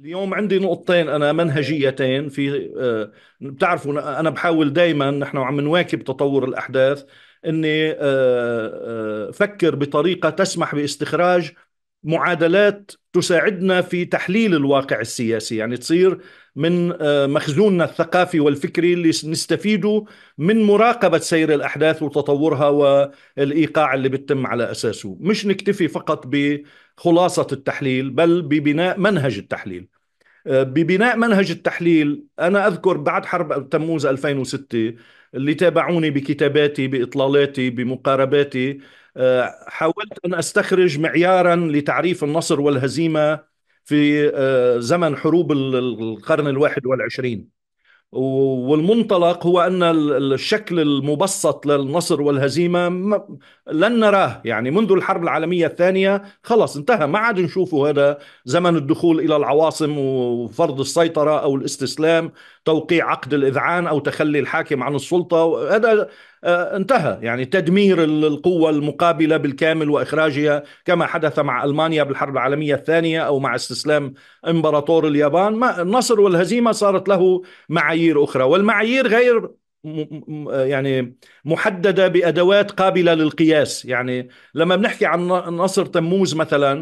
اليوم عندي نقطتين انا منهجيتين في آه، بتعرفوا انا بحاول دائما نحن عم نواكب تطور الاحداث اني آه، آه، فكر بطريقه تسمح باستخراج معادلات تساعدنا في تحليل الواقع السياسي يعني تصير من آه، مخزوننا الثقافي والفكري اللي نستفيده من مراقبة سير الأحداث وتطورها والإيقاع اللي بتتم على أساسه مش نكتفي فقط بخلاصة التحليل بل ببناء منهج التحليل آه، ببناء منهج التحليل أنا أذكر بعد حرب تموز 2006 اللي تابعوني بكتاباتي بإطلالاتي بمقارباتي آه، حاولت أن أستخرج معيارا لتعريف النصر والهزيمة في آه، زمن حروب القرن الواحد والعشرين والمنطلق هو ان الشكل المبسط للنصر والهزيمه لن نراه يعني منذ الحرب العالمية الثانية خلص انتهى ما عاد نشوفه هذا زمن الدخول إلى العواصم وفرض السيطرة أو الاستسلام توقيع عقد الإذعان أو تخلي الحاكم عن السلطة هذا آه، انتهى يعني تدمير القوة المقابلة بالكامل وإخراجها كما حدث مع ألمانيا بالحرب العالمية الثانية أو مع استسلام إمبراطور اليابان ما النصر والهزيمة صارت له معايير أخرى والمعايير غير آه، يعني محدده بادوات قابله للقياس يعني لما بنحكي عن نصر تموز مثلا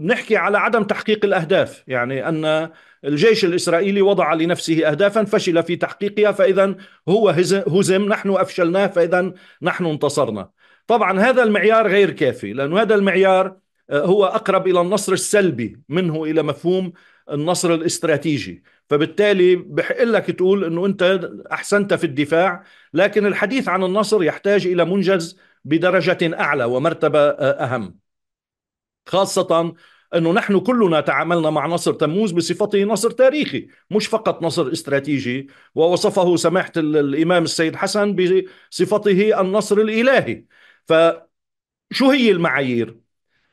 بنحكي آه، آه، على عدم تحقيق الاهداف يعني ان الجيش الاسرائيلي وضع لنفسه اهدافا فشل في تحقيقها فاذا هو هزم نحن افشلناه فاذا نحن انتصرنا طبعا هذا المعيار غير كافي لانه هذا المعيار هو اقرب الى النصر السلبي منه الى مفهوم النصر الاستراتيجي فبالتالي بحق لك تقول انه انت احسنت في الدفاع لكن الحديث عن النصر يحتاج الى منجز بدرجه اعلى ومرتبه اهم خاصه انه نحن كلنا تعاملنا مع نصر تموز بصفته نصر تاريخي مش فقط نصر استراتيجي ووصفه سماحه الامام السيد حسن بصفته النصر الالهي فشو هي المعايير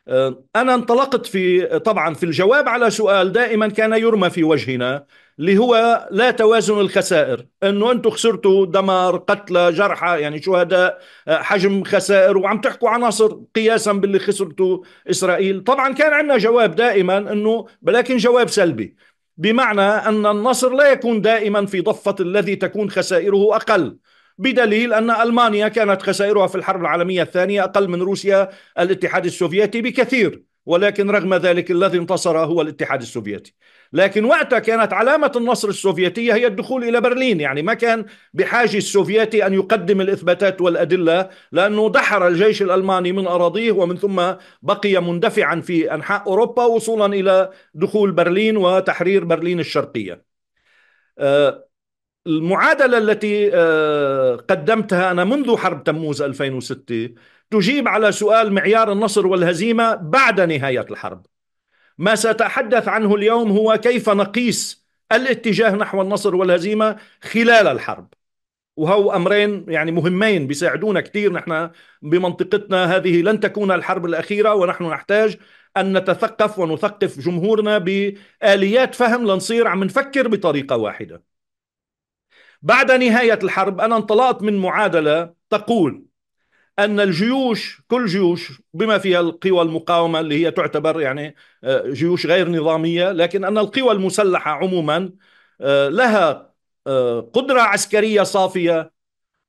آه، أنا انطلقت في طبعا في الجواب على سؤال دائما كان يرمى في وجهنا اللي هو لا توازن الخسائر انه انتم خسرتوا دمار قتلى جرحى يعني شهداء آه، حجم خسائر وعم تحكوا عناصر قياسا باللي خسرته اسرائيل طبعا كان عندنا جواب دائما انه ولكن جواب سلبي بمعنى ان النصر لا يكون دائما في ضفه الذي تكون خسائره اقل بدليل أن ألمانيا كانت خسائرها في الحرب العالمية الثانية أقل من روسيا الاتحاد السوفيتي بكثير ولكن رغم ذلك الذي انتصر هو الاتحاد السوفيتي لكن وقتها كانت علامة النصر السوفيتية هي الدخول إلى برلين يعني ما كان بحاجة السوفيتي أن يقدم الإثباتات والأدلة لأنه دحر الجيش الألماني من أراضيه ومن ثم بقي مندفعا في أنحاء أوروبا وصولا إلى دخول برلين وتحرير برلين الشرقية أه المعادلة التي آه، قدمتها أنا منذ حرب تموز 2006 تجيب على سؤال معيار النصر والهزيمة بعد نهاية الحرب ما سأتحدث عنه اليوم هو كيف نقيس الاتجاه نحو النصر والهزيمة خلال الحرب وهو أمرين يعني مهمين بيساعدونا كثير نحن بمنطقتنا هذه لن تكون الحرب الأخيرة ونحن نحتاج أن نتثقف ونثقف جمهورنا بآليات فهم لنصير عم نفكر بطريقة واحدة بعد نهاية الحرب أنا انطلقت من معادلة تقول أن الجيوش كل جيوش بما فيها القوى المقاومة اللي هي تعتبر يعني آه، جيوش غير نظامية لكن أن القوى المسلحة عموما آه، لها آه، قدرة عسكرية صافية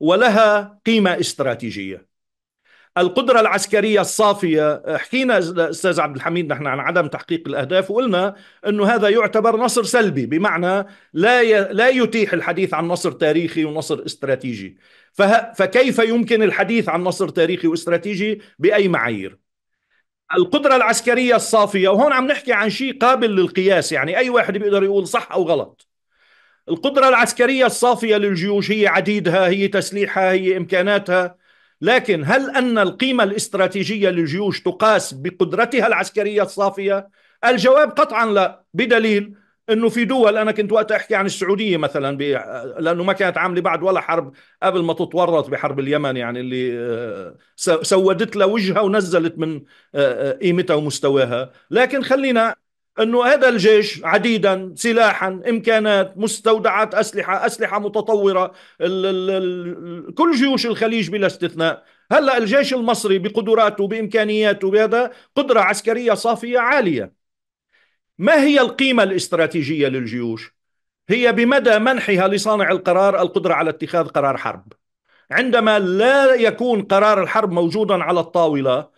ولها قيمة استراتيجية القدرة العسكرية الصافية حكينا أستاذ عبد الحميد نحن عن عدم تحقيق الأهداف وقلنا أنه هذا يعتبر نصر سلبي بمعنى لا ي... لا يتيح الحديث عن نصر تاريخي ونصر استراتيجي فه... فكيف يمكن الحديث عن نصر تاريخي واستراتيجي بأي معايير القدرة العسكرية الصافية وهون عم نحكي عن شيء قابل للقياس يعني أي واحد بيقدر يقول صح أو غلط القدرة العسكرية الصافية للجيوش هي عديدها هي تسليحها هي إمكاناتها لكن هل أن القيمة الاستراتيجية للجيوش تقاس بقدرتها العسكرية الصافية؟ الجواب قطعا لا بدليل انه في دول انا كنت وقت احكي عن السعوديه مثلا لانه ما كانت عامله بعد ولا حرب قبل ما تتورط بحرب اليمن يعني اللي آه، سودت لها وجهها ونزلت من آه، آه، قيمتها ومستواها لكن خلينا انه هذا الجيش عديدا سلاحا امكانات مستودعات اسلحه اسلحه متطوره الـ الـ الـ كل جيوش الخليج بلا استثناء هلا الجيش المصري بقدراته بامكانياته بهذا قدره عسكريه صافيه عاليه ما هي القيمه الاستراتيجيه للجيوش هي بمدى منحها لصانع القرار القدره على اتخاذ قرار حرب عندما لا يكون قرار الحرب موجودا على الطاوله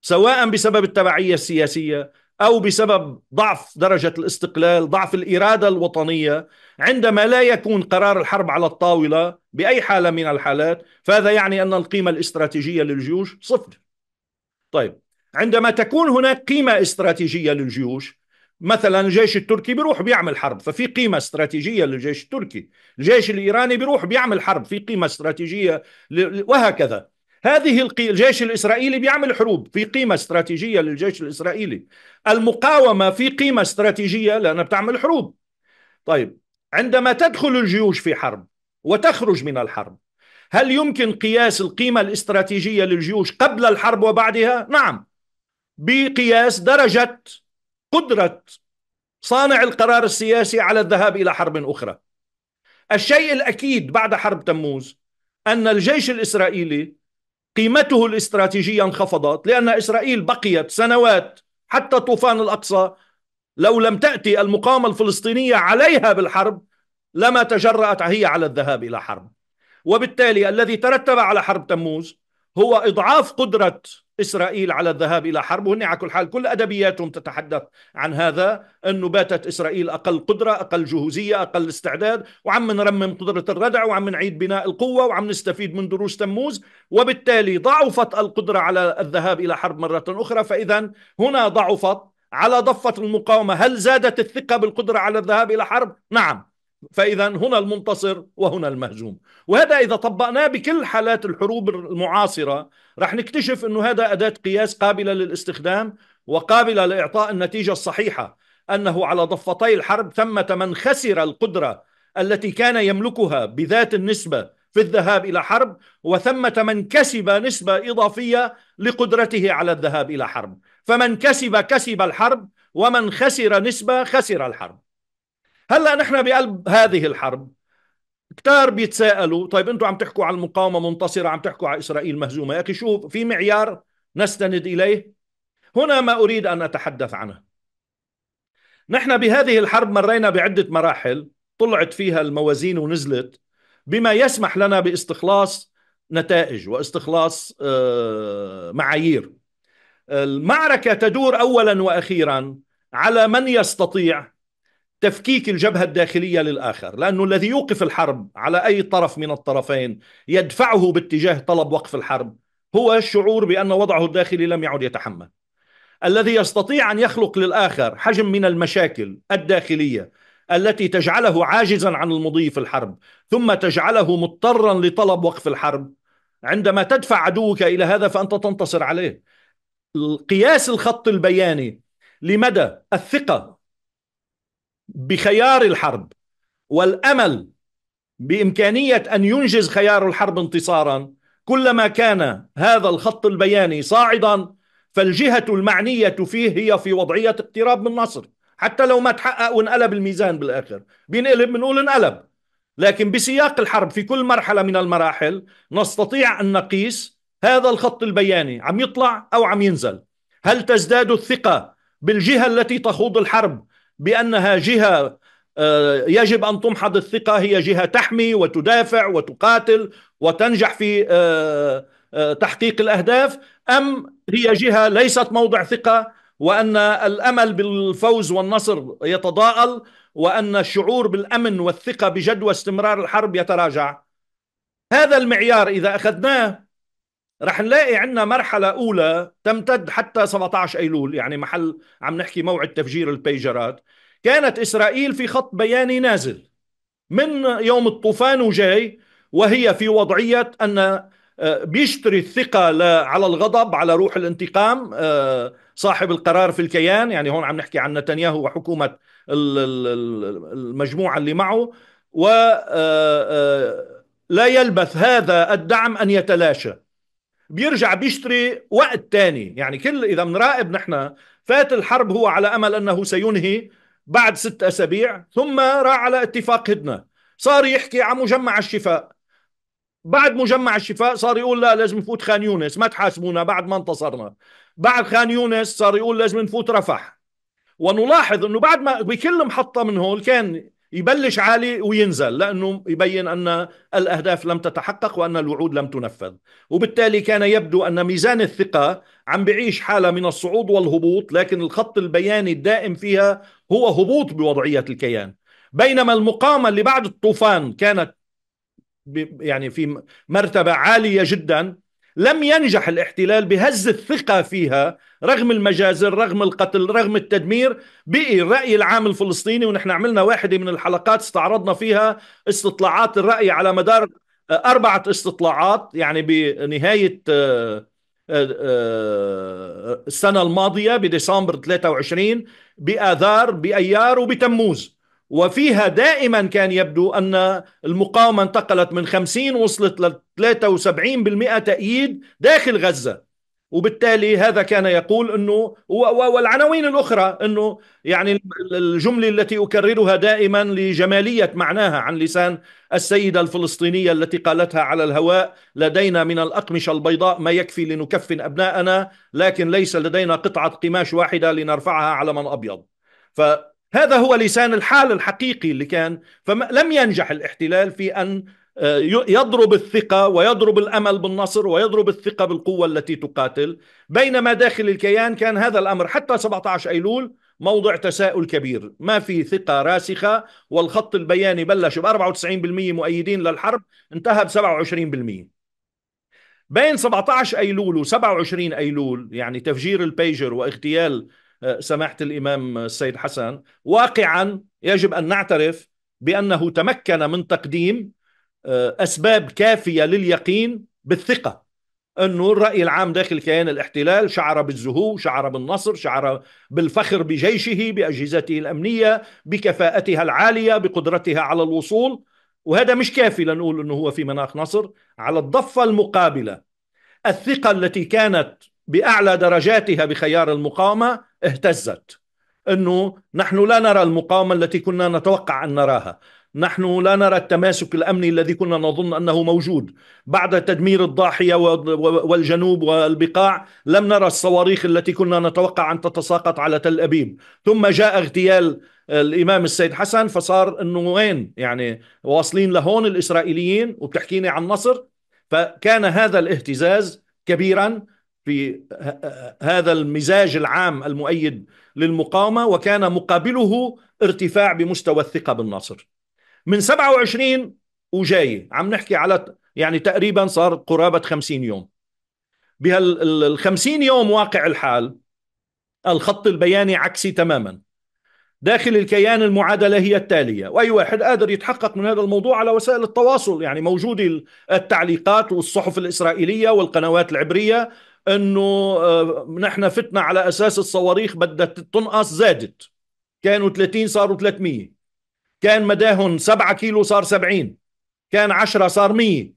سواء بسبب التبعيه السياسيه او بسبب ضعف درجه الاستقلال، ضعف الاراده الوطنيه، عندما لا يكون قرار الحرب على الطاوله باي حاله من الحالات، فهذا يعني ان القيمه الاستراتيجيه للجيوش صفر. طيب، عندما تكون هناك قيمه استراتيجيه للجيوش، مثلا الجيش التركي بيروح بيعمل حرب ففي قيمة استراتيجية للجيش التركي الجيش الإيراني بيروح بيعمل حرب في قيمة استراتيجية وهكذا هذه القي... الجيش الإسرائيلي بيعمل حروب في قيمة استراتيجية للجيش الإسرائيلي المقاومة في قيمة استراتيجية لأنها بتعمل حروب طيب عندما تدخل الجيوش في حرب وتخرج من الحرب هل يمكن قياس القيمة الاستراتيجية للجيوش قبل الحرب وبعدها؟ نعم بقياس درجة قدرة صانع القرار السياسي على الذهاب إلى حرب أخرى الشيء الأكيد بعد حرب تموز أن الجيش الإسرائيلي قيمته الاستراتيجية انخفضت لأن إسرائيل بقيت سنوات حتى طوفان الأقصى لو لم تأتي المقاومة الفلسطينية عليها بالحرب لما تجرأت هي على الذهاب إلى حرب وبالتالي الذي ترتب على حرب تموز هو إضعاف قدرة اسرائيل على الذهاب الى حرب وهن على كل حال كل ادبياتهم تتحدث عن هذا انه باتت اسرائيل اقل قدره اقل جهوزيه اقل استعداد وعم نرمم قدره الردع وعم نعيد بناء القوه وعم نستفيد من دروس تموز وبالتالي ضعفت القدره على الذهاب الى حرب مره اخرى فاذا هنا ضعفت على ضفه المقاومه هل زادت الثقه بالقدره على الذهاب الى حرب نعم فاذا هنا المنتصر وهنا المهزوم وهذا اذا طبقناه بكل حالات الحروب المعاصره رح نكتشف انه هذا اداه قياس قابله للاستخدام وقابله لاعطاء النتيجه الصحيحه انه على ضفتي الحرب ثمه من خسر القدره التي كان يملكها بذات النسبه في الذهاب الى حرب وثمه من كسب نسبه اضافيه لقدرته على الذهاب الى حرب فمن كسب كسب الحرب ومن خسر نسبه خسر الحرب هلا نحن بقلب هذه الحرب كتار بيتساءلوا طيب انتم عم تحكوا على المقاومه منتصره عم تحكوا على اسرائيل مهزومه يا اخي شو في معيار نستند اليه هنا ما اريد ان اتحدث عنه نحن بهذه الحرب مرينا بعده مراحل طلعت فيها الموازين ونزلت بما يسمح لنا باستخلاص نتائج واستخلاص آه، معايير المعركه تدور اولا واخيرا على من يستطيع تفكيك الجبهة الداخلية للآخر لأنه الذي يوقف الحرب على أي طرف من الطرفين يدفعه باتجاه طلب وقف الحرب هو الشعور بأن وضعه الداخلي لم يعد يتحمل الذي يستطيع أن يخلق للآخر حجم من المشاكل الداخلية التي تجعله عاجزا عن المضي في الحرب ثم تجعله مضطرا لطلب وقف الحرب عندما تدفع عدوك إلى هذا فأنت تنتصر عليه قياس الخط البياني لمدى الثقة بخيار الحرب والامل بامكانيه ان ينجز خيار الحرب انتصارا كلما كان هذا الخط البياني صاعدا فالجهه المعنيه فيه هي في وضعيه اقتراب من نصر حتى لو ما تحقق وانقلب الميزان بالاخر بينقلب بنقول انقلب لكن بسياق الحرب في كل مرحله من المراحل نستطيع ان نقيس هذا الخط البياني عم يطلع او عم ينزل هل تزداد الثقه بالجهه التي تخوض الحرب بانها جهه آه، يجب ان تمحض الثقه هي جهه تحمي وتدافع وتقاتل وتنجح في آه، آه، تحقيق الاهداف ام هي جهه ليست موضع ثقه وان الامل بالفوز والنصر يتضاءل وان الشعور بالامن والثقه بجدوى استمرار الحرب يتراجع هذا المعيار اذا اخذناه رح نلاقي عندنا مرحلة أولى تمتد حتى 17 أيلول يعني محل عم نحكي موعد تفجير البيجرات كانت إسرائيل في خط بياني نازل من يوم الطوفان وجاي وهي في وضعية أن آه، بيشتري الثقة على الغضب على روح الانتقام آه، صاحب القرار في الكيان يعني هون عم نحكي عن نتنياهو وحكومة المجموعة اللي معه ولا آه، يلبث هذا الدعم أن يتلاشى بيرجع بيشتري وقت تاني يعني كل إذا بنراقب نحن فات الحرب هو على أمل أنه سينهي بعد ست أسابيع ثم راح على اتفاق هدنة صار يحكي عن مجمع الشفاء بعد مجمع الشفاء صار يقول لا لازم نفوت خان يونس ما تحاسبونا بعد ما انتصرنا بعد خان يونس صار يقول لازم نفوت رفح ونلاحظ انه بعد ما بكل محطه من هول كان يبلش عالي وينزل لانه يبين ان الاهداف لم تتحقق وان الوعود لم تنفذ وبالتالي كان يبدو ان ميزان الثقه عم بعيش حاله من الصعود والهبوط لكن الخط البياني الدائم فيها هو هبوط بوضعيه الكيان بينما المقامه اللي بعد الطوفان كانت يعني في مرتبه عاليه جدا لم ينجح الاحتلال بهز الثقة فيها رغم المجازر رغم القتل رغم التدمير بقي الرأي العام الفلسطيني ونحن عملنا واحدة من الحلقات استعرضنا فيها استطلاعات الرأي على مدار آه، أربعة استطلاعات يعني بنهاية آه، آه، السنة الماضية بديسمبر 23 بآذار بأيار وبتموز وفيها دائما كان يبدو أن المقاومة انتقلت من 50 وصلت ل 73% تأييد داخل غزة وبالتالي هذا كان يقول انه والعناوين الاخرى انه يعني الجمله التي اكررها دائما لجماليه معناها عن لسان السيده الفلسطينيه التي قالتها على الهواء لدينا من الاقمشه البيضاء ما يكفي لنكفن ابناءنا لكن ليس لدينا قطعه قماش واحده لنرفعها على من ابيض ف هذا هو لسان الحال الحقيقي اللي كان فلم ينجح الاحتلال في أن آه، يضرب الثقة ويضرب الأمل بالنصر ويضرب الثقة بالقوة التي تقاتل بينما داخل الكيان كان هذا الأمر حتى 17 أيلول موضع تساؤل كبير ما في ثقة راسخة والخط البياني بلش ب 94% مؤيدين للحرب انتهى ب 27% بين 17 أيلول و 27 أيلول يعني تفجير البيجر واغتيال سماحه الامام السيد حسن واقعا يجب ان نعترف بانه تمكن من تقديم آه، اسباب كافيه لليقين بالثقه انه الراي العام داخل كيان الاحتلال شعر بالزهو، شعر بالنصر، شعر بالفخر بجيشه، باجهزته الامنيه، بكفاءتها العاليه، بقدرتها على الوصول، وهذا مش كافي لنقول انه هو في مناخ نصر، على الضفه المقابله الثقه التي كانت باعلى درجاتها بخيار المقاومه اهتزت انه نحن لا نرى المقاومه التي كنا نتوقع ان نراها نحن لا نرى التماسك الامني الذي كنا نظن انه موجود بعد تدمير الضاحيه والجنوب والبقاع لم نرى الصواريخ التي كنا نتوقع ان تتساقط على تل ابيب ثم جاء اغتيال الامام السيد حسن فصار انه وين يعني واصلين لهون الاسرائيليين وبتحكيني عن نصر فكان هذا الاهتزاز كبيرا في هذا المزاج العام المؤيد للمقاومة وكان مقابله ارتفاع بمستوى الثقة بالناصر من 27 وجاي عم نحكي على يعني تقريبا صار قرابة 50 يوم بهال 50 يوم واقع الحال الخط البياني عكسي تماما داخل الكيان المعادله هي التاليه واي واحد قادر يتحقق من هذا الموضوع على وسائل التواصل يعني موجوده التعليقات والصحف الاسرائيليه والقنوات العبريه انه آه، نحن فتنا على اساس الصواريخ بدها تنقص زادت كانوا 30 صاروا 300 كان مداهم 7 كيلو صار 70 كان 10 صار 100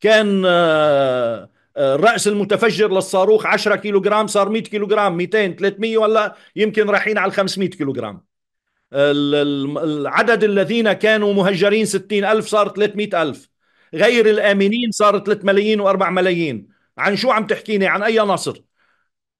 كان الرأس آه، آه، المتفجر للصاروخ 10 كيلو جرام صار 100 كيلو جرام 200 300 ولا يمكن رايحين على 500 كيلو جرام العدد الذين كانوا مهجرين 60 ألف صار 300 ألف غير الآمنين صار 3 ملايين و4 ملايين عن شو عم تحكيني عن أي نصر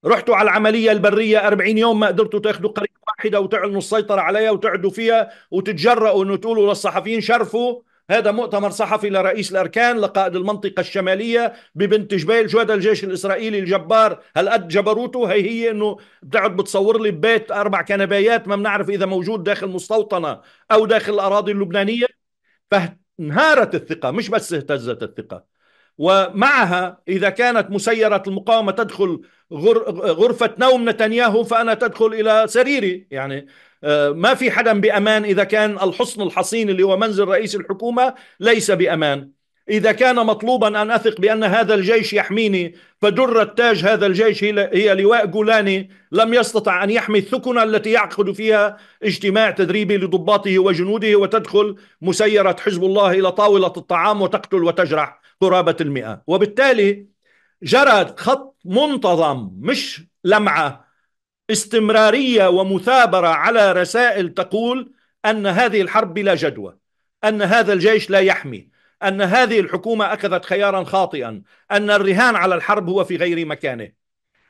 رحتوا على العملية البرية 40 يوم ما قدرتوا تاخذوا قرية واحدة وتعلنوا السيطرة عليها وتعدوا فيها وتتجرأوا انه تقولوا للصحفيين شرفوا هذا مؤتمر صحفي لرئيس الأركان لقائد المنطقة الشمالية ببنت جبيل شو هذا الجيش الإسرائيلي الجبار هل قد جبروته هي هي أنه بتقعد بتصور لي ببيت أربع كنبايات ما بنعرف إذا موجود داخل مستوطنة أو داخل الأراضي اللبنانية فانهارت الثقة مش بس اهتزت الثقة ومعها إذا كانت مسيرة المقاومة تدخل غرفة نوم نتنياهو فأنا تدخل إلى سريري يعني آه، ما في حدا بأمان إذا كان الحصن الحصين اللي هو منزل رئيس الحكومة ليس بأمان إذا كان مطلوبا أن أثق بأن هذا الجيش يحميني فدرة تاج هذا الجيش هي لواء جولاني لم يستطع أن يحمي الثكنة التي يعقد فيها اجتماع تدريبي لضباطه وجنوده وتدخل مسيرة حزب الله إلى طاولة الطعام وتقتل وتجرح قرابة المئة وبالتالي جرى خط منتظم مش لمعة استمرارية ومثابرة على رسائل تقول أن هذه الحرب بلا جدوى أن هذا الجيش لا يحمي أن هذه الحكومة أخذت خيارا خاطئا أن الرهان على الحرب هو في غير مكانه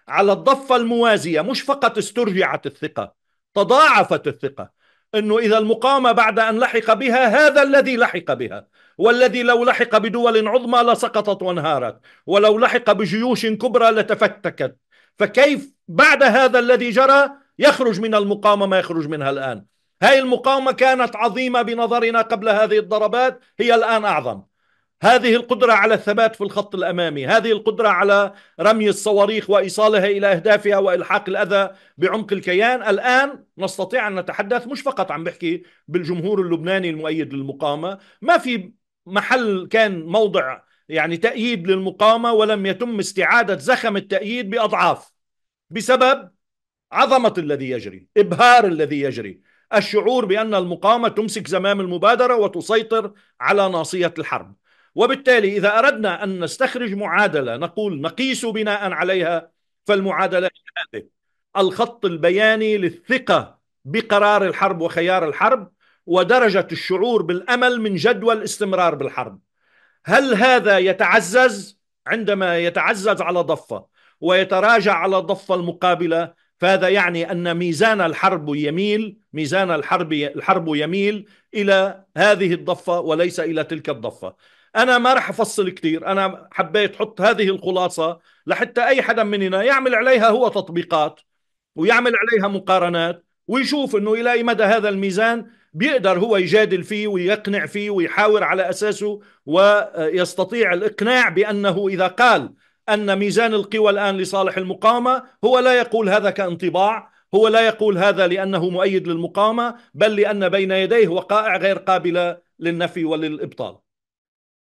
على الضفة الموازية مش فقط استرجعت الثقة تضاعفت الثقة انه اذا المقاومه بعد ان لحق بها هذا الذي لحق بها والذي لو لحق بدول عظمى لسقطت وانهارت ولو لحق بجيوش كبرى لتفتكت فكيف بعد هذا الذي جرى يخرج من المقاومه ما يخرج منها الان هذه المقاومه كانت عظيمه بنظرنا قبل هذه الضربات هي الان اعظم هذه القدرة على الثبات في الخط الأمامي هذه القدرة على رمي الصواريخ وإيصالها إلى أهدافها وإلحاق الأذى بعمق الكيان الآن نستطيع أن نتحدث مش فقط عم بحكي بالجمهور اللبناني المؤيد للمقاومة ما في محل كان موضع يعني تأييد للمقاومة ولم يتم استعادة زخم التأييد بأضعاف بسبب عظمة الذي يجري إبهار الذي يجري الشعور بأن المقاومة تمسك زمام المبادرة وتسيطر على ناصية الحرب وبالتالي إذا أردنا أن نستخرج معادلة نقول نقيس بناء عليها فالمعادلة هذه الخط البياني للثقة بقرار الحرب وخيار الحرب ودرجة الشعور بالأمل من جدوى الاستمرار بالحرب هل هذا يتعزز عندما يتعزز على ضفة ويتراجع على الضفة المقابلة فهذا يعني ان ميزان الحرب يميل ميزان الحرب الحرب يميل الى هذه الضفه وليس الى تلك الضفه انا ما راح افصل كثير انا حبيت احط هذه الخلاصه لحتى اي حدا مننا يعمل عليها هو تطبيقات ويعمل عليها مقارنات ويشوف انه الى اي مدى هذا الميزان بيقدر هو يجادل فيه ويقنع فيه ويحاور على اساسه ويستطيع الاقناع بانه اذا قال أن ميزان القوى الآن لصالح المقاومة هو لا يقول هذا كانطباع هو لا يقول هذا لأنه مؤيد للمقاومة بل لأن بين يديه وقائع غير قابلة للنفي وللإبطال